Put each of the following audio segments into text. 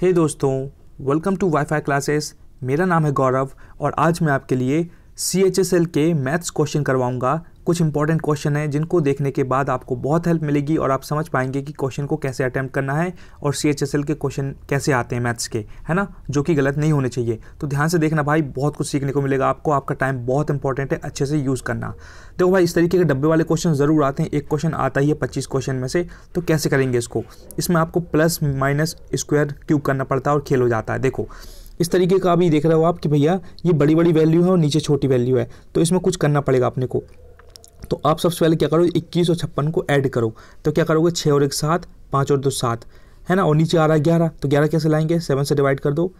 हे hey दोस्तों welcome to wifi classes मेरा नाम है गौरव और आज मैं आपके लिए सी के मैथ्स क्वेश्चन करवाऊंगा कुछ इंपॉर्टेंट क्वेश्चन हैं जिनको देखने के बाद आपको बहुत हेल्प मिलेगी और आप समझ पाएंगे कि क्वेश्चन को कैसे अटैम्प्ट करना है और सी के क्वेश्चन कैसे आते हैं मैथ्स के है ना जो कि गलत नहीं होने चाहिए तो ध्यान से देखना भाई बहुत कुछ सीखने को मिलेगा आपको आपका टाइम बहुत इंपॉर्टेंट है अच्छे से यूज़ करना देखो भाई इस तरीके के डब्बे वाले क्वेश्चन ज़रूर आते हैं एक क्वेश्चन आता ही है पच्चीस क्वेश्चन में से तो कैसे करेंगे इसको इसमें आपको प्लस माइनस स्क्वायर क्यूब करना पड़ता है और खेल हो जाता है देखो इस तरीके का अभी देख रहे हो आप कि भैया ये बड़ी बड़ी वैल्यू है और नीचे छोटी वैल्यू है तो इसमें कुछ करना पड़ेगा अपने को तो आप सबसे पहले क्या करो इक्कीस और छप्पन को ऐड करो तो क्या करोगे छः और एक सात पाँच और दो सात है ना और नीचे आ रहा है ग्यारह तो ग्यारह कैसे लाएंगे सेवन से डिवाइड कर दो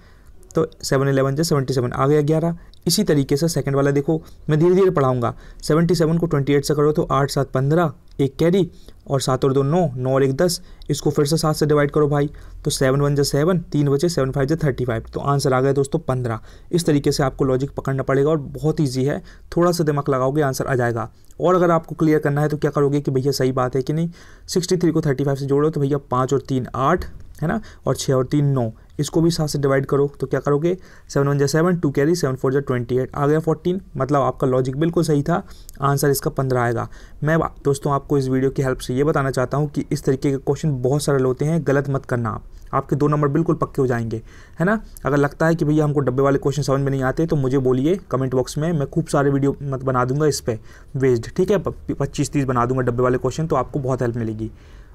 तो सेवन एलेवन जो सेवेंटी सेवन आ गया ग्यारह इसी तरीके से सेकंड वाला देखो मैं धीरे धीरे पढ़ाऊंगा सेवेंटी सेवन को ट्वेंटी एट से करो तो आठ सात पंद्रह एक कैरी और सात और दो नौ नौ और एक दस इसको फिर से सात से डिवाइड करो भाई तो सेवन वन जो सेवन तीन बचे सेवन फाइव जो थर्टी फाइव तो आंसर आ गया दोस्तों पंद्रह इस तरीके से आपको लॉजिक पकड़ना पड़ेगा और बहुत ईजी है थोड़ा सा दिमाग लगाओगे आंसर आ जाएगा और अगर आपको क्लियर करना है तो क्या करोगे कि भैया सही बात है कि नहीं सिक्सटी थ्री को थर्टी फाइव से जोड़ो तो भैया पाँच और तीन आठ है ना और छः और तीन नौ इसको भी सात से डिवाइड करो तो क्या करोगे सेवन वन जै seven two carry seven four जै ट्वेंटी एट आ गया फोर्टीन मतलब आपका लॉजिक बिल्कुल सही था आंसर इसका पंद्रह आएगा मैं दोस्तों आपको इस वीडियो की हेल्प से ये बताना चाहता हूँ कि इस तरीके के क्वेश्चन बहुत सरल होते हैं गलत मत करना आप आपके दो नंबर बिल्कुल पक्के हो जाएंगे है ना अगर लगता है कि भैया हमको डब्बे वाले क्वेश्चन समझ में नहीं आते तो मुझे बोलिए कमेंट बॉक्स में मैं खूब सारे वीडियो मत बना दूंगा इस पर वेस्ड ठीक है पच्चीस तीस बना दूंगा डब्बे वाले क्वेश्चन तो आपको बहुत हेल्प मिलेगी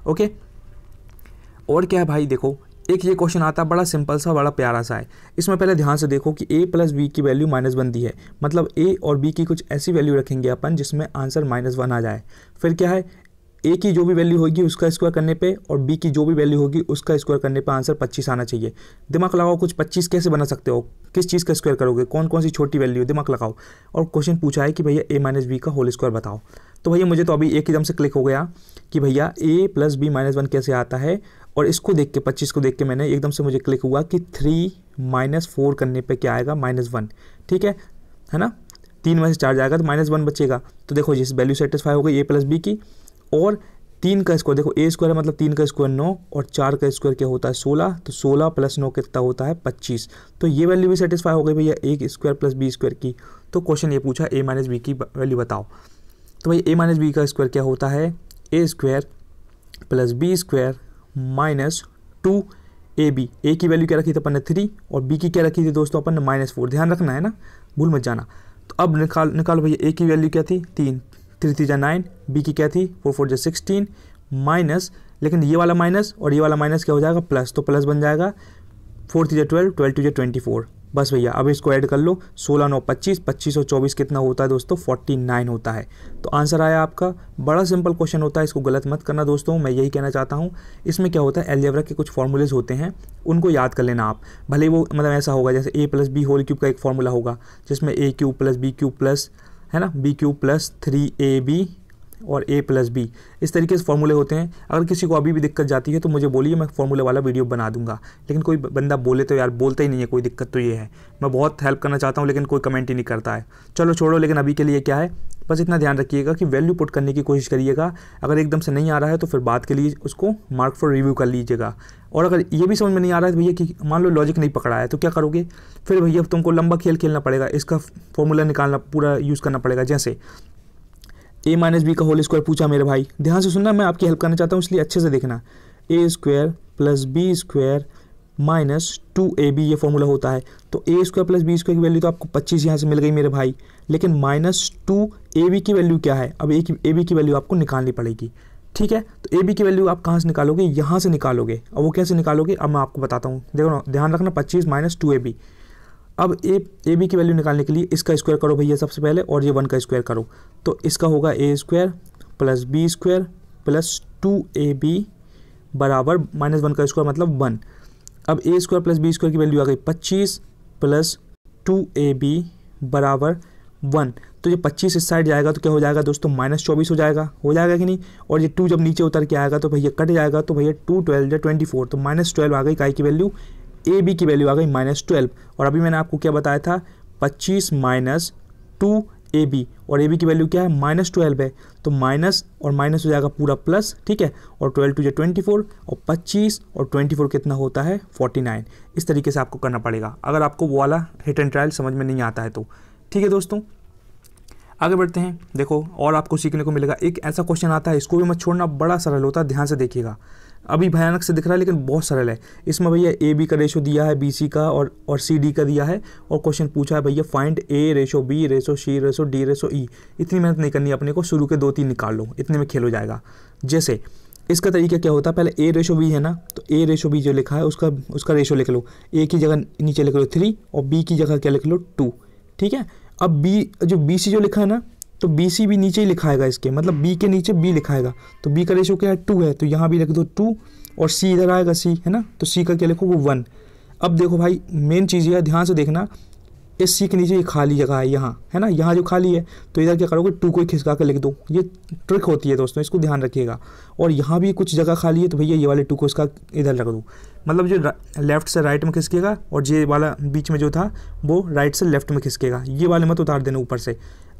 ओके और क्या है भाई देखो एक ये क्वेश्चन आता है बड़ा सिंपल सा बड़ा प्यारा सा है इसमें पहले ध्यान से देखो कि ए प्लस बी की वैल्यू माइनस वन दी है मतलब ए और बी की कुछ ऐसी वैल्यू रखेंगे अपन जिसमें आंसर माइनस वन आ जाए फिर क्या है ए की जो भी वैल्यू होगी उसका स्क्वायर करने पे और बी की जो भी वैल्यू होगी उसका स्क्वायर करने पे आंसर 25 आना चाहिए दिमाग लगाओ कुछ 25 कैसे बना सकते हो किस चीज़ का स्क्वायर करोगे कौन कौन सी छोटी वैल्यू दिमाग लगाओ और क्वेश्चन पूछा है कि भैया ए माइनस बी का होल स्क्वायर बताओ तो भैया मुझे तो अभी एक एकदम से क्लिक हो गया कि भैया A plus B minus one कैसे आता है और इसको देख के पच्चीस को देख के मैंने एकदम से मुझे क्लिक हुआ कि थ्री माइनस फोर करने पे क्या आएगा माइनस वन ठीक है है ना तीन में से चार जाएगा तो माइनस वन बचेगा तो देखो जिस वैल्यू सेटिस्फाई हो गई ए प्लस बी की और तीन का स्क्वायर देखो ए स्क्वायर मतलब तीन का स्क्वायर नौ और चार का स्क्वायर क्या होता है सोलह तो सोलह प्लस नौ कितना होता है पच्चीस तो ये वैल्यू भी सेटिस्फाई हो गई भैया एक स्क्वायर प्लस बी स्क्वायर की तो क्वेश्चन ये पूछा ए माइनस बी की वैल्यू बताओ तो भाई ए माइनस बी का स्क्वायर क्या होता है A square plus B square minus two A B A की वैल्यू क्या रखी थी अपन ने थ्री और बी की क्या रखी थी दोस्तों अपन ने माइनस फोर ध्यान रखना है ना भूल मत जाना तो अब निकाल निकालो भैया ए की वैल्यू क्या थी तीन थ्री थ्री जा नाइन बी की क्या थी फोर फोर जा सिक्सटीन माइनस लेकिन ये वाला माइनस और ये वाला माइनस क्या हो जाएगा प्लस तो प्लस बन जाएगा फोर थ्री जा ट्वेल्व ट्वेल्व टू जा ट्वेंटी फोर बस भैया अब इसको ऐड कर लो सोलह नौ पच्चीस पच्चीस और चौबीस कितना होता है दोस्तों फोर्टी नाइन होता है तो आंसर आया आपका बड़ा सिंपल क्वेश्चन होता है इसको गलत मत करना दोस्तों मैं यही कहना चाहता हूँ इसमें क्या होता है एलजेब्रा के कुछ फॉर्मूलेज होते हैं उनको याद कर लेना आप भले वो मतलब ऐसा होगा जैसे A plus B whole cube का एक फॉर्मूला होगा जिसमें A cube plus B cube plus है ना B cube plus three A B और ए प्लस बी इस तरीके से फॉर्मूले होते हैं अगर किसी को अभी भी दिक्कत जाती है तो मुझे बोलिए मैं फॉर्मूले वाला वीडियो बना दूंगा लेकिन कोई बंदा बोले तो यार बोलता ही नहीं है कोई दिक्कत तो ये है मैं बहुत हेल्प करना चाहता हूँ लेकिन कोई कमेंट ही नहीं करता है चलो छोड़ो लेकिन अभी के लिए क्या है बस इतना ध्यान रखिएगा कि वैल्यू पुट करने की कोशिश करिएगा अगर एकदम से नहीं आ रहा है तो फिर बात के लिए उसको मार्क फॉर रिव्यू कर लीजिएगा और अगर ये भी समझ में नहीं आ रहा है तो भैया कि मान लो लॉजिक नहीं पकड़ा है तो क्या करोगे फिर भैया तुमको लंबा खेल खेलना पड़ेगा इसका फॉर्मूला निकालना पूरा यूज़ करना पड़ेगा जैसे ए माइनस बी का होल स्क्वायर पूछा मेरे भाई ध्यान से सुनना मैं आपकी हेल्प करना चाहता हूँ इसलिए अच्छे से देखना A square plus B square minus two A B ये फॉर्मूला होता है तो A square plus B square की वैल्यू तो आपको पच्चीस यहाँ से मिल गई मेरे भाई लेकिन माइनस टू ए बी की वैल्यू क्या है अब ए की ए बी की वैल्यू आपको निकालनी पड़ेगी ठीक है तो ए बी की वैल्यू आप कहाँ से निकालोगे यहाँ से निकालोगे अब वो कैसे निकालोगे अब मैं आपको बताता हूँ देखो ना ध्यान रखना पच्चीस माइनस टू ए बी अब ए ए बी की वैल्यू निकालने के लिए इसका स्क्वायर करो भैया सबसे पहले और ये वन का स्क्वायर करो तो इसका होगा A square plus B square plus two A B बराबर माइनस वन का स्क्वायर मतलब वन अब A square plus B square की वैल्यू आ गई पच्चीस प्लस टू ए बी बराबर वन तो ये पच्चीस इस साइड जाएगा तो क्या हो जाएगा दोस्तों माइनस चौबीस हो जाएगा हो जाएगा कि नहीं और ये टू जब नीचे उतर के आएगा तो भैया कट जाएगा तो भैया टू ट्वेल्व या ट्वेंटी फोर तो माइनस ट्वेल्व आ गई काई की वैल्यू ए बी की वैल्यू आ गई माइनस ट्वेल्व और अभी मैंने आपको क्या बताया था पच्चीस माइनस टू ए बी और ए बी की वैल्यू क्या है माइनस ट्वेल्व है तो माइनस और माइनस हो जाएगा पूरा प्लस ठीक है और ट्वेल्व टू जो ट्वेंटी फोर और पच्चीस और ट्वेंटी फोर कितना होता है फोर्टी नाइन इस तरीके से आपको करना पड़ेगा अगर आपको वो वाला हिट एंड ट्रायल समझ में नहीं आता है तो ठीक है दोस्तों आगे बढ़ते हैं देखो और आपको सीखने को मिलेगा एक ऐसा क्वेश्चन आता है इसको भी मत छोड़ना बड़ा सरल होता है ध्यान से देखिएगा अभी भयानक से दिख रहा है लेकिन बहुत सरल है इसमें भैया ए बी का रेशो दिया है बी सी का और और सी डी का दिया है और क्वेश्चन पूछा है भैया find A ratio B ratio C ratio D ratio E इतनी मेहनत नहीं करनी अपने को शुरू के दो तीन निकाल लो इतने में खेल हो जाएगा जैसे इसका तरीका क्या होता है पहले ए रेशो बी है ना तो ए रेशो बी जो लिखा है उसका उसका रेशो लिख लो ए की जगह नीचे लिख लो थ्री और बी की जगह क्या लिख लो टू ठीक है अब बी जो बी सी जो लिखा है ना तो बी सी भी नीचे ही लिखाएगा इसके मतलब बी के नीचे बी लिखाएगा तो बी का रेशियो क्या है टू है तो यहाँ भी लिख दो टू और सी इधर आएगा सी है ना तो सी का क्या लिखो वो वन अब देखो भाई मेन चीज़ यह ध्यान से देखना इस सी के नीचे ये खाली जगह है यहाँ है ना यहाँ जो खाली है तो इधर क्या करोगे टू को ही खिसका कर लिख दो ये ट्रिक होती है दोस्तों इसको ध्यान रखिएगा और यहाँ भी कुछ जगह खाली है तो भैया ये वाले टू को इसका इधर रख दो मतलब जो लेफ्ट से राइट में खिसकेगा और ये वाला बीच में जो था वो राइट से लेफ्ट में खिसकेगा ये वाले मत उतार देना ऊपर से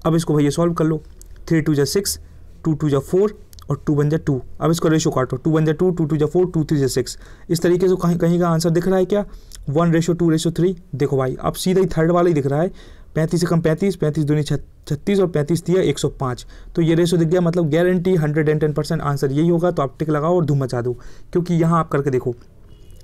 अब इसको भैया सॉल्व कर लो थ्री टू जै सिक्स टू टू जै फोर और टू वन जा टू अब इसको रेशो काटो टू वन जा टू टू टू जै फोर टू थ्री जै सिक्स इस तरीके से कहीं कहीं का आंसर दिख रहा है क्या one ratio two ratio three देखो भाई अब सीधा ही थर्ड वाला ही दिख रहा है पैंतीस से कम पैंतीस पैंतीस दूनी छत्तीस और पैंतीस दिया एक सौ पाँच तो ये रेशो दिख गया मतलब guarantee hundred and ten percent answer यही होगा तो आप टिक लगाओ और धूम मचा दो क्योंकि यहाँ आप करके देखो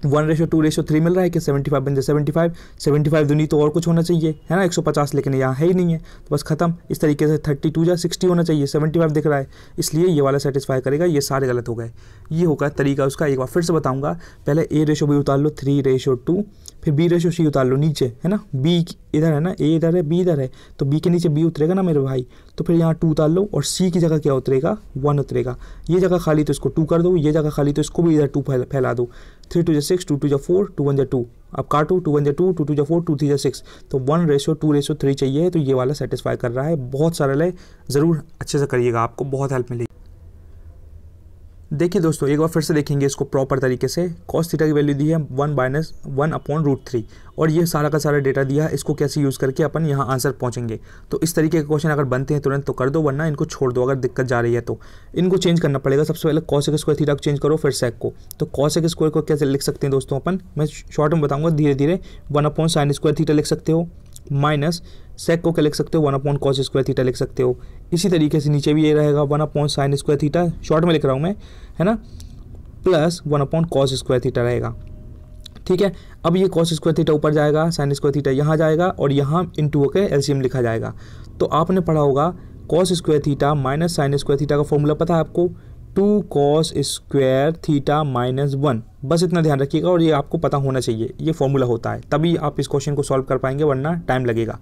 one ratio two ratio three मिल रहा है कि सेवेंटी फाइव बन सेवेंटी फाइव सेवेंटी फाइव दूनी तो और कुछ होना चाहिए है ना एक सौ पचास लेकिन यहाँ है ही नहीं है तो बस खत्म इस तरीके से थर्टी टू या सिक्सटी होना चाहिए सेवेंटी फाइव दिख रहा है इसलिए ये वाला सेटिस्फाई करेगा ये सारे गलत हो गए ये होगा तरीका उसका एक बार फिर से बताऊँगा पहले ए रेशो बी उतार लो थ्री रेशो टू फिर बी रेशो सी उतार लो नीचे है ना बी इधर है ना ए इधर है बी इधर है तो बी के नीचे बी उतरेगा ना मेरे भाई तो फिर यहाँ टू उतार लो और सी की जगह क्या उतरेगा वन उतरेगा ये जगह खाली तो इसको टू कर दो ये जगह खाली तो इसको भी इधर टू फैला दो थ्री टू जो सिक्स टू टू जो फोर टू वन जो टू अब काटो टू वन जो टू टू टू जो फोर टू थ्री जो सिक्स तो one ratio two ratio three चाहिए तो ये वाला सेटिस्फाई कर रहा है बहुत सरल है ज़रूर अच्छे से करिएगा आपको बहुत हेल्प मिलेगी देखिए दोस्तों एक बार फिर से देखेंगे इसको प्रॉपर तरीके से कॉस थीटा की वैल्यू दी है one minus one upon root three और ये सारा का सारा डेटा दिया है इसको कैसे यूज़ करके अपन यहाँ आंसर पहुँचेंगे तो इस तरीके के क्वेश्चन अगर बनते हैं तुरंत तो कर दो वरना इनको छोड़ दो अगर दिक्कत जा रही है तो इनको चेंज करना पड़ेगा सबसे पहले कॉस एक स्क्वायर थीटा को चेंज करो फिर सेक को तो कॉस एक स्क्वायर को कैसे लिख सकते हैं दोस्तों अपन मैं शॉर्ट में बताऊँगा धीरे धीरे one upon sine square theta लिख सकते हो माइनस सेक को क्या लिख सकते हो one upon cos square theta लिख सकते हो इसी तरीके से नीचे भी ये रहेगा one upon sine square theta short में लिख रहा हूँ मैं है ना plus one upon cos square theta रहेगा ठीक है अब ये कॉस स्क्वायर थीटा ऊपर जाएगा साइन स्क्वायर थीटा यहाँ जाएगा और यहाँ इन टू होकर एलसीएम लिखा जाएगा तो आपने पढ़ा होगा cos square theta minus sine square theta का फॉर्मूला पता है आपको two cos square theta minus one बस इतना ध्यान रखिएगा और ये आपको पता होना चाहिए ये फॉर्मूला होता है तभी आप इस क्वेश्चन को सॉल्व कर पाएंगे वरना टाइम लगेगा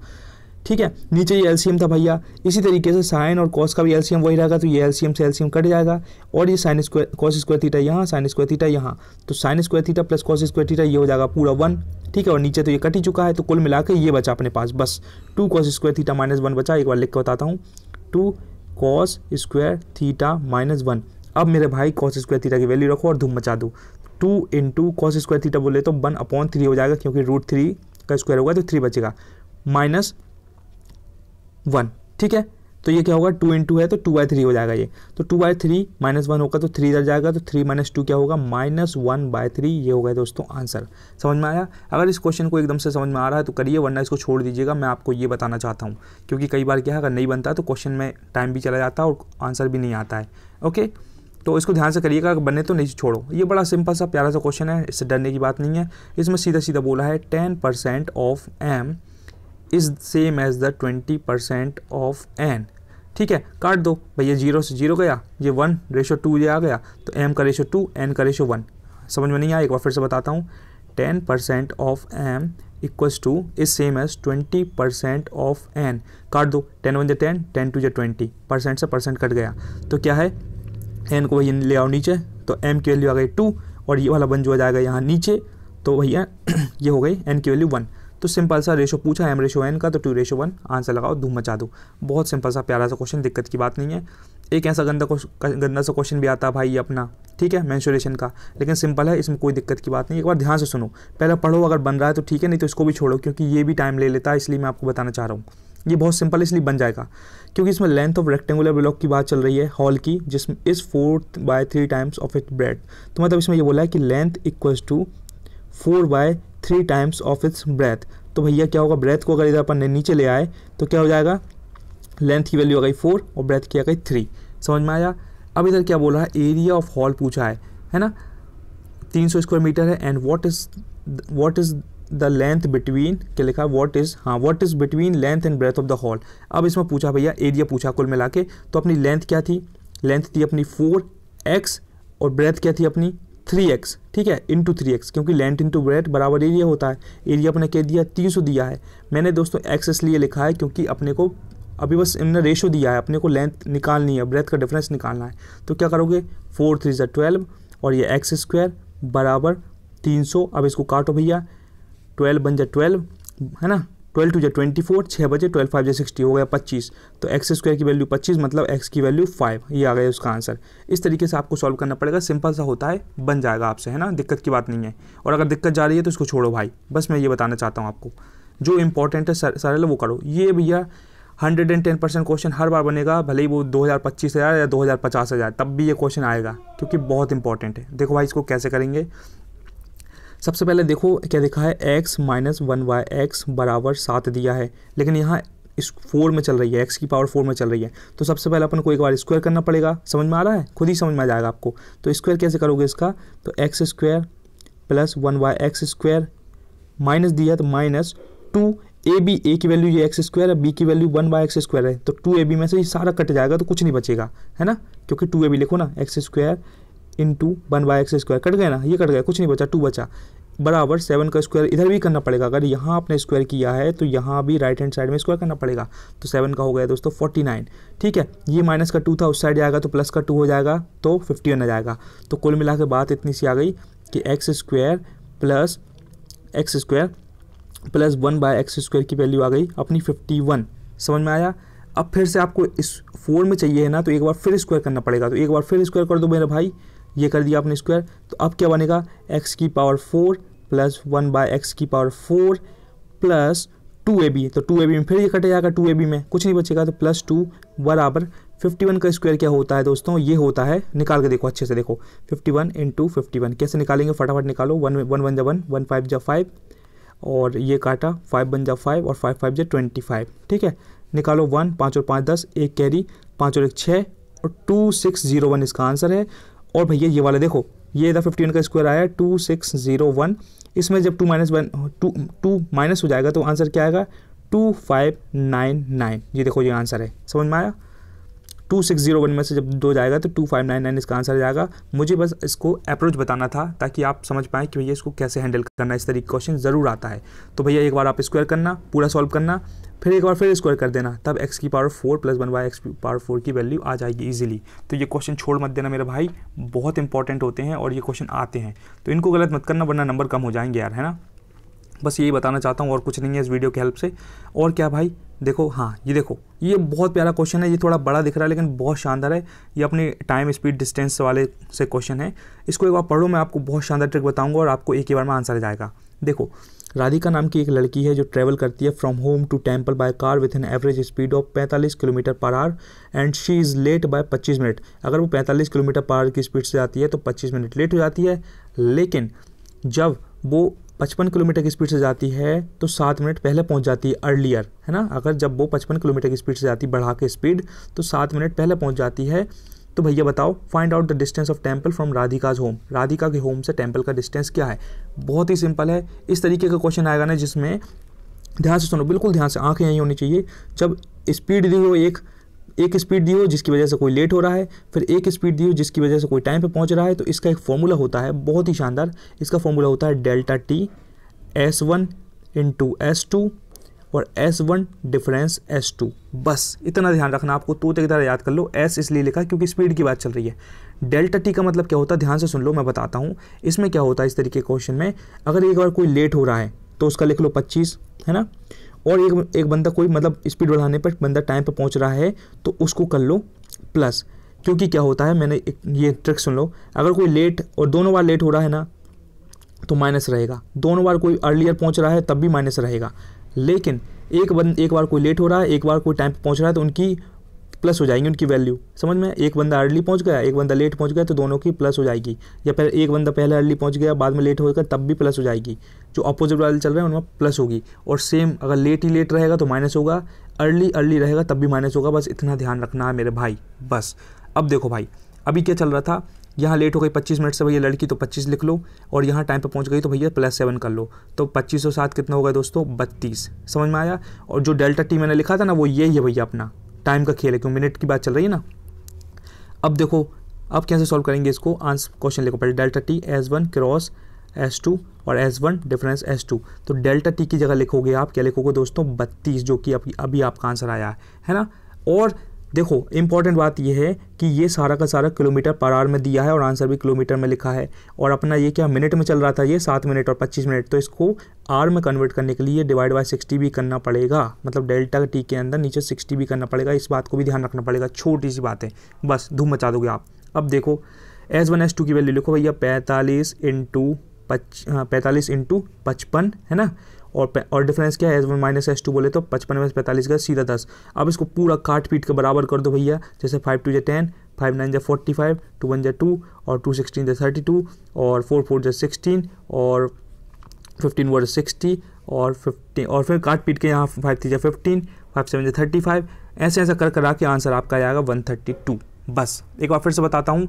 ठीक है नीचे ये एलसीएम था भैया इसी तरीके से साइन और कॉस का भी एलसीएम वही रहेगा तो ये एलसीएम से एलसीएम कट जाएगा और ये sine square cos square theta यहाँ साइन स्क्वायर थीटा यहाँ तो sine square theta plus cos square theta ये हो जाएगा पूरा वन ठीक है और नीचे तो ये कट ही चुका है तो कुल मिला ये बचा अपने पास बस two cos square theta minus one बचा एक बार लिख के बताता हूँ two cos square theta minus one अब मेरे भाई कॉस स्क्वायर थीटा की वैल्यू रखो और धूम मचा दो two into cos square theta बोले तो वन अपॉन थ्री हो जाएगा क्योंकि रूट थ्री का स्क्वायर होगा तो थ्री बचेगा माइनस वन ठीक है तो ये क्या होगा टू इंटू है तो टू बाई थ्री हो जाएगा ये तो two by three minus one होगा तो थ्री इधर जाएगा तो थ्री माइनस टू क्या होगा माइनस वन बाय थ्री ये होगा दोस्तों आंसर समझ में आया अगर इस क्वेश्चन को एकदम से समझ में आ रहा है तो करिए वरना इसको छोड़ दीजिएगा मैं आपको ये बताना चाहता हूँ क्योंकि कई बार क्या है अगर नहीं बनता तो क्वेश्चन में टाइम भी चला जाता है और आंसर भी नहीं आता है ओके तो इसको ध्यान से करिएगा बने तो नहीं छोड़ो ये बड़ा सिंपल सा प्यारा सा क्वेश्चन है इससे डरने की बात नहीं है इसमें सीधा सीधा बोला है ten percent of M is same as the twenty percent of N ठीक है काट दो भैया जीरो से जीरो गया ये वन रेशो टू ये आ गया तो एम का रेशो टू एन का रेशो वन समझ में नहीं आया एक बार फिर से बताता हूँ ten percent of M equals to is same as twenty percent of N काट दो टेन वन जे टेन टेन टू जे ट्वेंटी परसेंट से परसेंट कट गया तो क्या है एन को भैया ले आओ नीचे तो एम की वैल्यू आ गई टू और ये वाला वन जो आ जाएगा यहाँ नीचे तो भैया ये हो गई एन की वैल्यू वन तो सिंपल सा रेशो पूछा एम रेशो एन का तो टू रेशो वन आंसर लगाओ धूम मचा दो बहुत सिंपल सा प्यारा सा क्वेश्चन दिक्कत की बात नहीं है एक ऐसा गंदा गंदा सा क्वेश्चन भी आता भाई अपना ठीक है मैंशोरेशन का लेकिन सिंपल है इसमें कोई दिक्कत की बात नहीं एक बार ध्यान से सुनो पहले पढ़ो अगर बन रहा है तो ठीक है नहीं तो इसको भी छोड़ो क्योंकि ये भी टाइम ले लेता है इसलिए मैं आपको बताना चाह रहा हूँ ये बहुत सिंपल इसलिए बन जाएगा क्योंकि इसमें लेंथ ऑफ रेक्टेंगुलर ब्लॉक की बात चल रही है हॉल की जिसमें is fourth by three times of it breadth तो मतलब इसमें ये बोला है कि length equals to four by three times of its breadth तो भैया क्या होगा ब्रेथ को अगर इधर अपन ने नीचे ले आए तो क्या हो जाएगा लेंथ की वैल्यू आ गई फोर और ब्रेथ की आ गई थ्री समझ में आया अब इधर क्या बोल रहा है एरिया ऑफ हॉल पूछा है है ना तीन सौ स्क्वायर मीटर है and what is what is the length between क्या लिखा व्हाट इज़ हाँ what is between length and breadth of the hall अब इसमें पूछा भैया एरिया पूछा कुल मिला के तो अपनी लेंथ क्या थी लेंथ थी अपनी फोर एक्स और ब्रेथ क्या थी अपनी थ्री एक्स ठीक है इंटू थ्री एक्स क्योंकि लेंथ इंटू ब्रेथ बराबर एरिया होता है एरिया अपने क्या दिया तीन सौ दिया है मैंने दोस्तों एक्स इसलिए लिखा है क्योंकि अपने को अभी बस इनने रेशो दिया है अपने को लेंथ निकालनी है ब्रेथ का डिफरेंस निकालना है तो क्या करोगे फोर थ्री ज़ा ट्वेल्व और ये एक्स स्क्वायर बराबर तीन सौ अब इसको काटो भैया ट्वेल्व बन जाए ट्वेल्व है ना ट्वेल्व टू जाए ट्वेंटी फोर छः बजे ट्वेल्व फाइव जाए सिक्सटी हो गया पच्चीस तो एक्स स्क्वायर की वैल्यू पच्चीस मतलब एक्स की वैल्यू फाइव ये आ गया उसका आंसर इस तरीके से आपको सॉल्व करना पड़ेगा सिंपल सा होता है बन जाएगा आपसे है ना दिक्कत की बात नहीं है और अगर दिक्कत जा रही है तो इसको छोड़ो भाई बस मैं ये बताना चाहता हूँ आपको जो इंपॉर्टेंट है सरल वो करो ये भैया hundred and ten percent question हर बार बनेगा भले ही वो दो हज़ार पच्चीस हज़ार या दो हज़ार पचास हज़ार तब भी ये क्वेश्चन आएगा क्योंकि बहुत इंपॉर्टेंट है देखो भाई इसको कैसे करेंगे सबसे पहले देखो क्या देखा है X minus one by X बराबर सात दिया है लेकिन यहाँ इस फोर में चल रही है एक्स की पावर फोर में चल रही है तो सबसे पहले अपन को एक बार स्क्वायर करना पड़ेगा समझ में आ रहा है खुद ही समझ में आ जाएगा आपको तो स्क्वायर कैसे करोगे इसका तो X square plus one by X square minus दिया तो minus two A B A की वैल्यू ये एक्स स्क्वायर है बी की value one by X square है तो टू ए बी में से ये सारा कट जाएगा तो कुछ नहीं बचेगा है ना क्योंकि टू ए बी लिखो ना X square into one by X square कट गया ना ये कट गया कुछ नहीं बचा टू बचा बराबर सेवन का स्क्वायर इधर भी करना पड़ेगा अगर यहाँ आपने स्क्वायर किया है तो यहाँ भी राइट हैंड साइड में स्क्वायर करना पड़ेगा तो सेवन का हो गया दोस्तों फोर्टी नाइन ठीक है ये माइनस का टू था उस साइड जाएगा तो प्लस का टू हो जाएगा तो फिफ्टी वन आ जाएगा तो कुल मिला के बात इतनी सी आ गई कि X square plus X square plus one by X square की वैल्यू आ गई अपनी फिफ्टी वन समझ में आया अब फिर से आपको इस फोर में चाहिए है ना तो एक बार फिर स्क्वायर करना पड़ेगा तो एक बार फिर स्क्वायर कर दो मेरे भाई ये कर दिया आपने स्क्वायर तो अब क्या बनेगा एक्स की power four plus one by X की power four plus two A B तो टू ए बी में फिर ये कट जाएगा टू ए बी में कुछ नहीं बचेगा तो प्लस टू बराबर फिफ्टी वन का स्क्वायर क्या होता है दोस्तों ये होता है निकाल के देखो अच्छे से देखो fifty one into fifty one कैसे निकालेंगे फटाफट निकालो वन वन वन जा वन वन फाइव जा फाइव और ये काटा फाइव वन जा फाइव और फाइव फाइव जा ट्वेंटी फाइव ठीक है निकालो वन पाँच और पाँच दस एक कैरी पाँच और एक छः और टू सिक्स जीरो वन इसका आंसर है और भैया ये वाला देखो ये था फिफ्टीन का स्क्वायर आया टू सिक्स जीरो वन इसमें जब two minus one two two minus हो जाएगा तो आंसर क्या आएगा टू फाइव नाइन नाइन ये देखो ये आंसर है समझ में आया टू सिक्स जीरो वन में से जब दो जाएगा तो टू फाइव नाइन नाइन इसका आंसर जाएगा मुझे बस इसको अप्रोच बताना था ताकि आप समझ पाएँ कि भैया इसको कैसे हैंडल करना इस तरीके क्वेश्चन ज़रूर आता है तो भैया एक बार आप स्क्वायर करना पूरा सॉल्व करना फिर एक बार फिर स्क्वायर कर देना तब एक्स की power four plus one by X की पावर फोर की वैल्यू आ जाएगी इजीली तो ये क्वेश्चन छोड़ मत देना मेरे भाई बहुत इंपॉर्टेंट होते हैं और ये क्वेश्चन आते हैं तो इनको गलत मत करना वरना नंबर कम हो जाएंगे यार है ना बस यही बताना चाहता हूँ और कुछ नहीं है इस वीडियो की हेल्प से और क्या भाई देखो हाँ ये देखो ये बहुत प्यारा क्वेश्चन है ये थोड़ा बड़ा दिख रहा है लेकिन बहुत शानदार है ये अपने टाइम स्पीड डिस्टेंस वाले से क्वेश्चन है इसको एक बार पढ़ो मैं आपको बहुत शानदार ट्रिक बताऊंगा और आपको एक ही बार में आंसर आ जाएगा देखो राधिका नाम की एक लड़की है जो ट्रैवल करती है from home to temple by car with an average speed of 45 kilometre per hour and she is late by 25 minute अगर वो 45 किलोमीटर पर आवर की स्पीड से जाती है तो 25 मिनट लेट हो जाती है लेकिन जब वो पचपन किलोमीटर की स्पीड से जाती है तो सात मिनट पहले पहुंच जाती है अर्लियर है ना अगर जब वो पचपन किलोमीटर की स्पीड से जाती बढ़ा के स्पीड तो सात मिनट पहले पहुंच जाती है तो भैया बताओ find out the distance of temple from Radhika's home Radhika के होम से टेम्पल का डिस्टेंस क्या है बहुत ही सिंपल है इस तरीके का क्वेश्चन आएगा ना जिसमें ध्यान से सुनो बिल्कुल ध्यान से आंखें यही होनी चाहिए जब स्पीड दी हो एक एक स्पीड दी हो जिसकी वजह से कोई लेट हो रहा है फिर एक स्पीड दी हो जिसकी वजह से कोई टाइम पर पहुँच रहा है तो इसका एक फॉर्मूला होता है बहुत ही शानदार इसका फॉर्मूला होता है delta T S one into S two और S one difference S two बस इतना ध्यान रखना आपको तोते की तरह याद कर लो एस इसलिए लिखा क्योंकि स्पीड की बात चल रही है डेल्टा टी का मतलब क्या होता है ध्यान से सुन लो मैं बताता हूँ इसमें क्या होता है इस तरीके क्वेश्चन में अगर एक बार कोई लेट हो रहा है तो उसका लिख लो पच्चीस है ना और एक एक बंदा कोई मतलब स्पीड बढ़ाने पर बंदा टाइम पर पहुंच रहा है तो उसको कर लो प्लस क्योंकि क्या होता है मैंने एक ये ट्रिक सुन लो अगर कोई लेट और दोनों बार लेट हो रहा है ना तो माइनस रहेगा दोनों बार कोई अर्लियर पहुंच रहा है तब भी माइनस रहेगा लेकिन एक बंद एक बार कोई लेट हो रहा है एक बार कोई टाइम पर पहुँच रहा है तो उनकी प्लस हो जाएंगी उनकी वैल्यू समझ में एक बंदा अर्ली पहुंच गया एक बंदा लेट पहुंच गया तो दोनों की प्लस हो जाएगी या फिर एक बंदा पहले अर्ली पहुंच गया बाद में लेट होगा तब भी प्लस हो जाएगी जो अपोजिट वाले चल रहे हैं उनमें प्लस होगी और सेम अगर लेट ही लेट रहेगा तो माइनस होगा अर्ली अर्ली रहेगा तब भी माइनस होगा बस इतना ध्यान रखना है मेरे भाई बस अब देखो भाई अभी क्या चल रहा था यहाँ लेट हो गई पच्चीस मिनट से भैया लड़की तो पच्चीस लिख लो और यहाँ टाइम पर पहुँच गई तो भैया प्लस सेवन कर लो तो पच्चीस और सात कितना होगा दोस्तों बत्तीस समझ में आया और जो डेल्टा टी मैंने लिखा था ना वो यही है भैया अपना टाइम का खेल है क्योंकि मिनट की बात चल रही है ना अब देखो अब कैसे सॉल्व करेंगे इसको आंसर क्वेश्चन लिखो पहले delta T S one cross S two और S one difference S two तो डेल्टा टी की जगह लिखोगे आप क्या लिखोगे दोस्तों बत्तीस जो कि अभी अभी आपका आंसर आया है है ना और देखो इंपॉर्टेंट बात यह है कि ये सारा का सारा किलोमीटर पर आर में दिया है और आंसर भी किलोमीटर में लिखा है और अपना ये क्या मिनट में चल रहा था ये सात मिनट और पच्चीस मिनट तो इसको आर में कन्वर्ट करने के लिए डिवाइड बाय सिक्सटी भी करना पड़ेगा मतलब डेल्टा टी के अंदर नीचे सिक्सटी भी करना पड़ेगा इस बात को भी ध्यान रखना पड़ेगा छोटी सी बात है बस धूम मचा दोगे आप अब देखो एस वन एस टू की वैल्यू लिखो भैया पैंतालीस इंटू पच हाँ, पैंतालीस इंटू पचपन है ना और और डिफरेंस क्या है S one minus S two बोले तो पचपन में पैंतालीस का सीधा दस अब इसको पूरा काट पीट के बराबर कर दो भैया जैसे फाइव टू जै टेन फाइव नाइन जै फोर्टी फाइव टू वन जै टू और टू सिक्सटीन जै थर्टी टू और फोर फोर जै सिक्सटीन और फिफ्टीन वर सिक्सटी और फिफ्टी और फिर काट पीट के यहाँ फाइव थ्री जै फिफ्टीन फाइव सेवन जै थर्टी फाइव ऐसे ऐसा कर करा के आंसर आपका आएगा वन थर्टी टू बस एक बार फिर से बताता हूँ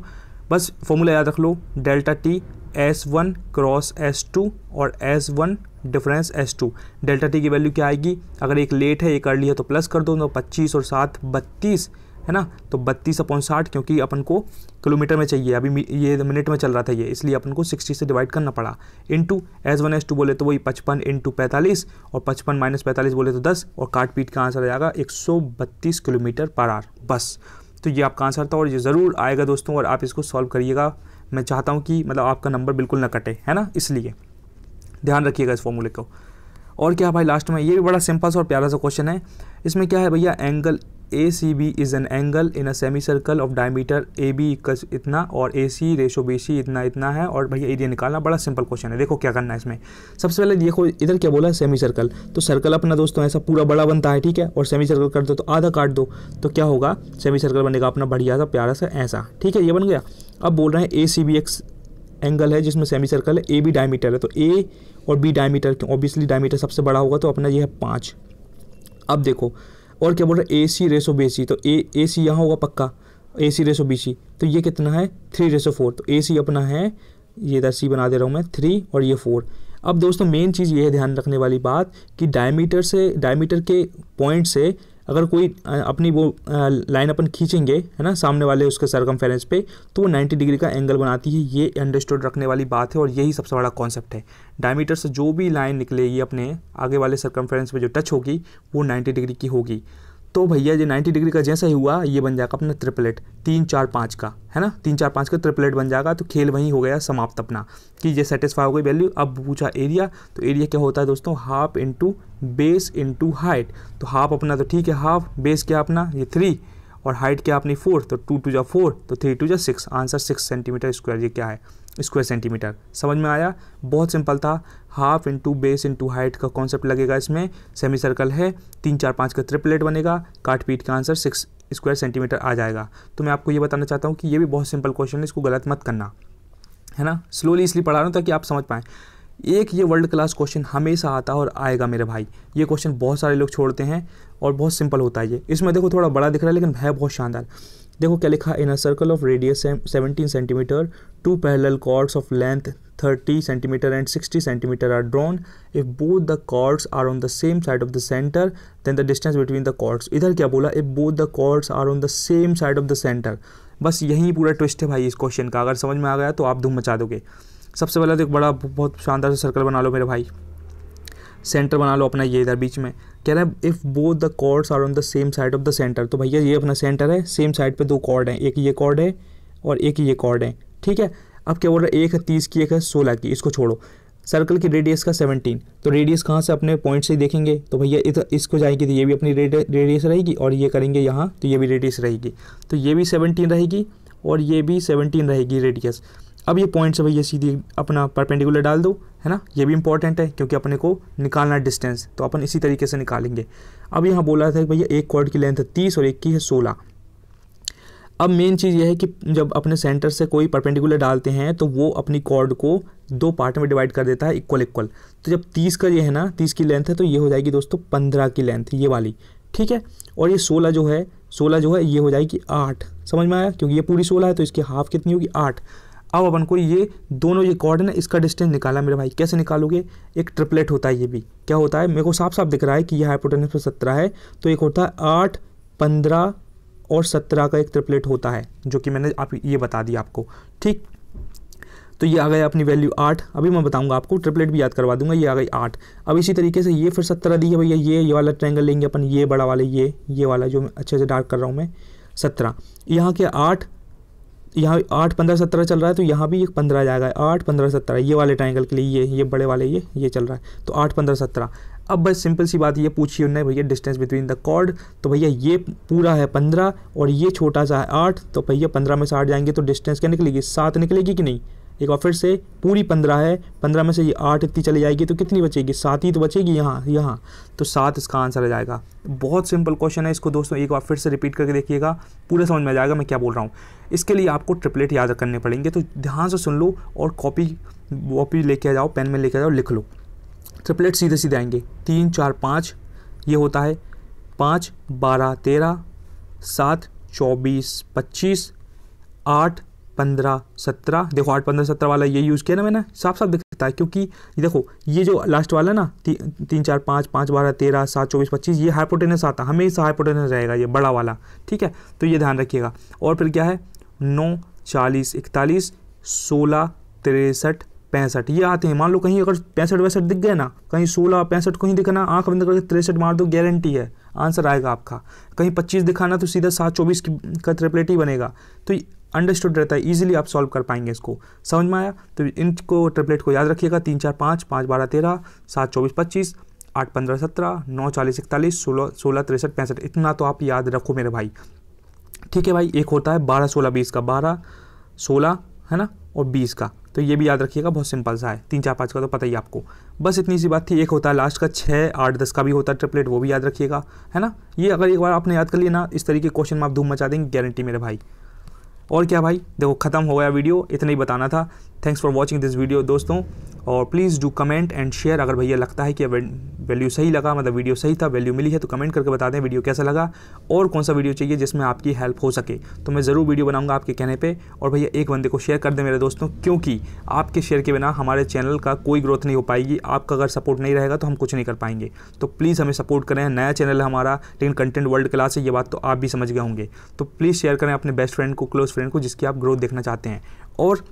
बस फॉर्मूला याद रख लो delta T S one cross S two और S one difference S two delta T की वैल्यू क्या आएगी अगर एक लेट है एक अर्ली है तो प्लस कर दो तो पच्चीस और सात बत्तीस है ना तो बत्तीस अपॉन साठ क्योंकि अपन को किलोमीटर में चाहिए अभी ये मिनट में चल रहा था ये इसलिए अपन को सिक्सटी से डिवाइड करना पड़ा two S one S two बोले तो वही पचपन टू पैंतालीस और पचपन माइनस पैंतालीस बोले तो दस और काट पीट का आंसर आ जाएगा एक सौ बत्तीस किलोमीटर पर आर बस तो ये आपका आंसर था और ये ज़रूर आएगा दोस्तों और आप इसको सॉल्व करिएगा मैं चाहता हूँ कि मतलब आपका नंबर बिल्कुल ना कटे है ना इसलिए ध्यान रखिएगा इस फॉर्मूले को और क्या भाई लास्ट में ये भी बड़ा सिंपल सा और प्यारा सा क्वेश्चन है इसमें क्या है भैया angle A C B is an angle in a semicircle of diameter A B इतना और ए सी रेशो बी सी इतना इतना है और भैया एरिया निकालना बड़ा सिंपल क्वेश्चन है देखो क्या करना है इसमें सबसे पहले देखो इधर क्या बोला है सेमी सर्कल तो सर्कल अपना दोस्तों ऐसा पूरा बड़ा बनता है ठीक है और सेमी सर्कल कर दो तो आधा काट दो तो क्या होगा सेमी सर्कल बनेगा अपना बढ़िया सा प्यारा सा ऐसा ठीक है ये बन गया अब बोल रहे हैं A C B X angle है जिसमें सेमी सर्कल है ए बी डायमीटर है तो ए और बी डायमीटर ऑब्वियसली डायमीटर सबसे बड़ा होगा तो अपना ये है पाँच अब देखो और क्या बोल रहा है ए सी रेसो बी सी तो ए ए सी यहाँ होगा पक्का ए सी रेसो बी सी तो ये कितना है थ्री रेसो फोर तो ए सी अपना है ये इधर सी बना दे रहा हूँ मैं थ्री और ये फोर अब दोस्तों मेन चीज़ ये है ध्यान रखने वाली बात कि डायमीटर से डायमीटर के पॉइंट से अगर कोई अपनी वो लाइन अपन खींचेंगे है ना सामने वाले उसके सरकम पे तो वो नाइन्टी डिग्री का एंगल बनाती है ये अंडरस्टूड रखने वाली बात है और यही सबसे बड़ा कॉन्सेप्ट है डायमीटर से जो भी लाइन निकलेगी अपने आगे वाले सरकम पर जो टच होगी वो नाइन्टी डिग्री की होगी तो भैया ये 90 डिग्री का जैसा ही हुआ ये बन जाएगा अपना ट्रिपलेट तीन चार पाँच का है ना तीन चार पाँच का ट्रिपलेट बन जाएगा तो खेल वहीं हो गया समाप्त अपना कि ये सेटिस्फाई हो गई वैल्यू अब पूछा एरिया तो एरिया क्या होता है दोस्तों half into base into height तो हाफ अपना तो ठीक है हाफ बेस क्या अपना ये थ्री और हाइट क्या अपनी फोर तो टू टू जा फोर तो थ्री टू जा six answer six centimetre square ये क्या है स्क्वायर सेंटीमीटर समझ में आया बहुत सिंपल था half into base into height का कॉन्सेप्ट लगेगा इसमें सेमी सर्कल है तीन चार पाँच का ट्रिपलेट बनेगा काट पीट का आंसर सिक्स स्क्वायर सेंटीमीटर आ जाएगा तो मैं आपको ये बताना चाहता हूँ कि ये भी बहुत सिंपल क्वेश्चन है इसको गलत मत करना है ना स्लोली इसलिए पढ़ा रहा हूँ ताकि आप समझ पाएँ एक ये वर्ल्ड क्लास क्वेश्चन हमेशा आता और आएगा मेरे भाई ये क्वेश्चन बहुत सारे लोग छोड़ते हैं और बहुत सिंपल होता है ये इसमें देखो थोड़ा बड़ा दिख रहा है लेकिन है बहुत शानदार देखो क्या लिखा in a circle of radius seventeen centimetre two parallel chords of length thirty centimetre and sixty centimetre are drawn if both the chords are on the same side of the centre then the distance between the chords इधर क्या बोला if both the chords are on the same side of the centre बस यही पूरा twist है भाई इस question का अगर समझ में आ गया तो आप धूम मचा दोगे सबसे पहले तो एक बड़ा बहुत शानदार सा सर्कल बना लो मेरे भाई सेंटर बना लो अपना ये इधर बीच में कह रहा है if both the chords are on the same side of the centre तो भैया ये अपना सेंटर है सेम साइड पे दो कॉर्ड हैं एक ये कॉर्ड है और एक ये कॉर्ड है ठीक है अब क्या बोल रहा है एक है तीस की एक है सोलह की इसको छोड़ो सर्कल की रेडियस का सेवनटीन तो रेडियस कहाँ से अपने पॉइंट से देखेंगे तो भैया इधर इसको जाएगी तो ये भी अपनी रेडियस रहेगी और ये करेंगे यहाँ तो ये भी रेडियस रहेगी तो ये भी सेवनटीन रहेगी और ये भी सेवनटीन रहेगी रेडियस अब ये पॉइंट से भैया सीधी अपना परपेंडिकुलर डाल दो है ना ये भी इंपॉर्टेंट है क्योंकि अपने को निकालना डिस्टेंस तो अपन इसी तरीके से निकालेंगे अब यहाँ बोला था कि भैया एक कॉर्ड की लेंथ है तीस और एक की है सोलह अब मेन चीज़ यह है कि जब अपने सेंटर से कोई परपेंडिकुलर डालते हैं तो वो अपनी कॉर्ड को दो पार्ट में डिवाइड कर देता है इक्वल इक्वल तो जब तीस का ये है ना तीस की लेंथ है तो ये हो जाएगी दोस्तों पंद्रह की लेंथ ये वाली ठीक है और ये सोलह जो है सोलह जो है ये हो जाएगी आठ समझ में आया क्योंकि ये पूरी सोलह है तो इसकी हाफ कितनी होगी आठ अब अपन को ये दोनों ये कॉर्ड है ना इसका डिस्टेंस निकाला मेरे भाई कैसे निकालोगे एक ट्रिपलेट होता है ये भी क्या होता है मेरे को साफ साफ दिख रहा है कि ये हाइपोटेनस पर सत्रह है तो एक होता है आठ पंद्रह और सत्रह का एक ट्रिपलेट होता है जो कि मैंने आप ये बता दिया आपको ठीक तो ये आ गया अपनी वैल्यू आठ अभी मैं बताऊंगा आपको ट्रिपलेट भी याद करवा दूंगा ये आ गई आठ अब इसी तरीके से ये फिर सत्रह दी है भैया ये ये वाला ट्रैंगल लेंगे अपन ये बड़ा वाला ये ये वाला जो मैं अच्छे से डार्क कर रहा हूँ मैं सत्रह यहाँ के आठ यहाँ आठ पंद्रह सत्रह चल रहा है तो यहाँ भी एक पंद्रह जाएगा आठ पंद्रह सत्रह ये वाले ट्राइंगल के लिए ये ये बड़े वाले ये ये चल रहा है तो आठ पंद्रह सत्रह अब बस सिंपल सी बात ये पूछी उन्होंने भैया डिस्टेंस बिटवीन द कॉर्ड तो भैया ये पूरा है पंद्रह और ये छोटा सा है आठ तो भैया पंद्रह में से आठ जाएंगे तो डिस्टेंस क्या निकलेगी सात निकलेगी कि नहीं एक बार फिर से पूरी पंद्रह है पंद्रह में से ये आठ इतनी चली जाएगी तो कितनी बचेगी सात ही तो बचेगी यहाँ यहाँ तो सात इसका आंसर आ जाएगा बहुत सिंपल क्वेश्चन है इसको दोस्तों एक बार फिर से रिपीट करके देखिएगा पूरा समझ में आ जाएगा मैं क्या बोल रहा हूँ इसके लिए आपको ट्रिपलेट याद करने पड़ेंगे तो ध्यान से सुन लो और कॉपी वॉपी लेके जाओ पेन में लेके जाओ लिख लो ट्रिपलेट सीधे सीधे आएंगे तीन चार पाँच ये होता है पाँच बारह तेरह सात चौबीस पच्चीस आठ पंद्रह सत्रह देखो आठ पंद्रह सत्रह वाला ये यूज़ किया ना मैंने साफ साफ दिख सकता है क्योंकि ये देखो ये जो लास्ट वाला ना ती, तीन चार पाँच पाँच बारह तेरह सात चौबीस पच्चीस ये हाइपोटेनस आता है हमेशा हाइपोटेनस रहेगा ये बड़ा वाला ठीक है तो ये ध्यान रखिएगा और फिर क्या है नौ चालीस इकतालीस सोलह तिरसठ पैंसठ ये आते हैं मान लो कहीं अगर पैंसठ वैंसठ दिख गए ना कहीं सोलह पैंसठ को ही दिखाना आंख बंद करके तिरसठ मार दो गारंटी है आंसर आएगा आपका कहीं पच्चीस दिखाना तो सीधा सात चौबीस का ट्रिपलेट ही बनेगा तो अंडरस्टूड रहता है ईजिली आप सॉल्व कर पाएंगे इसको समझ में आया तो इनको ट्रिपलेट को याद रखिएगा तीन चार पाँच पाँच बारह तेरह सात चौबीस पच्चीस आठ पंद्रह सत्रह नौ चालीस इकतालीस सोलह सोलह तिरसठ पैंसठ इतना तो आप याद रखो मेरे भाई ठीक है भाई एक होता है बारह सोलह बीस का बारह सोलह है ना और बीस का तो ये भी याद रखिएगा बहुत सिंपल सा है तीन चार पाँच का तो पता ही आपको बस इतनी सी बात थी एक होता है लास्ट का छः आठ दस का भी होता है ट्रिपलेट वो भी याद रखिएगा है ना ये अगर एक बार आपने याद कर लिया ना इस तरीके क्वेश्चन में आप धूम मचा देंगे गारंटी मेरे भाई और क्या भाई देखो ख़त्म हो गया वीडियो इतना ही बताना था thanks for watching this video दोस्तों और please do comment and share अगर भैया लगता है कि वैल्यू सही लगा मतलब वीडियो सही था वैल्यू मिली है तो कमेंट करके बता दें वीडियो कैसा लगा और कौन सा वीडियो चाहिए जिसमें आपकी हेल्प हो सके तो मैं ज़रूर वीडियो बनाऊंगा आपके कहने पे और भैया एक बंदे को शेयर कर दें मेरे दोस्तों क्योंकि आपके शेयर के बिना हमारे चैनल का कोई ग्रोथ नहीं हो पाएगी आपका अगर सपोर्ट नहीं रहेगा तो हम कुछ नहीं कर पाएंगे तो प्लीज़ हमें सपोर्ट करें नया चैनल है हमारा लेकिन कंटेंट वर्ल्ड क्लास है ये बात तो आप भी समझ गए होंगे तो प्लीज़ शेयर करें अपने बेस्ट फ्रेंड को क्लोज स्टूडेंट को जिसकी आप ग्रोथ देखना चाहते हैं और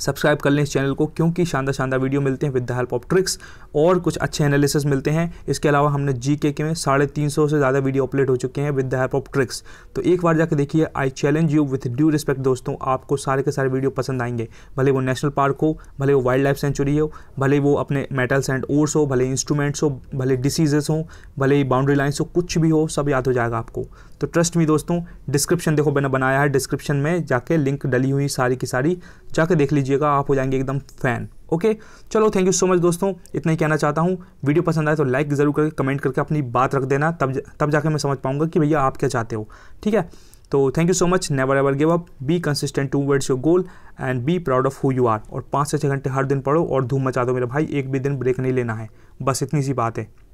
सब्सक्राइब कर लें इस चैनल को क्योंकि शानदार शानदार वीडियो मिलते हैं with the help of tricks और कुछ अच्छे एनालिसिस मिलते हैं इसके अलावा हमने जी के में साढ़े तीन सौ से ज़्यादा वीडियो अपलोड हो चुके हैं with the help of tricks तो एक बार जाकर देखिए I challenge you with due respect दोस्तों आपको सारे के सारे वीडियो पसंद आएंगे भले वो नेशनल पार्क हो भले वो वाइल्ड लाइफ सेंचुरी हो भले वो अपने मेटल्स एंड ओर्स हो भले इंस्ट्रूमेंट्स हो भले डिसीजेस हो भले बाउंड्री लाइन्स हो कुछ भी हो सब याद हो जाएगा आपको तो ट्रस्ट मी दोस्तों डिस्क्रिप्शन देखो मैंने बनाया है डिस्क्रिप्शन में जाके लिंक डली हुई सारी की सारी जाकर देख लीजिएगा आप हो जाएंगे एकदम फैन ओके चलो थैंक यू सो मच दोस्तों इतना ही कहना चाहता हूँ वीडियो पसंद आए तो लाइक ज़रूर करके कमेंट करके अपनी बात रख देना तब तब जाकर मैं समझ पाऊँगा कि भैया आप क्या चाहते हो ठीक है तो thank you so much never ever give up be consistent towards your goal and be proud of who you are और पाँच से छः घंटे हर दिन पढ़ो और धूम मचा दो मेरा भाई एक भी दिन ब्रेक नहीं लेना है बस इतनी सी बात है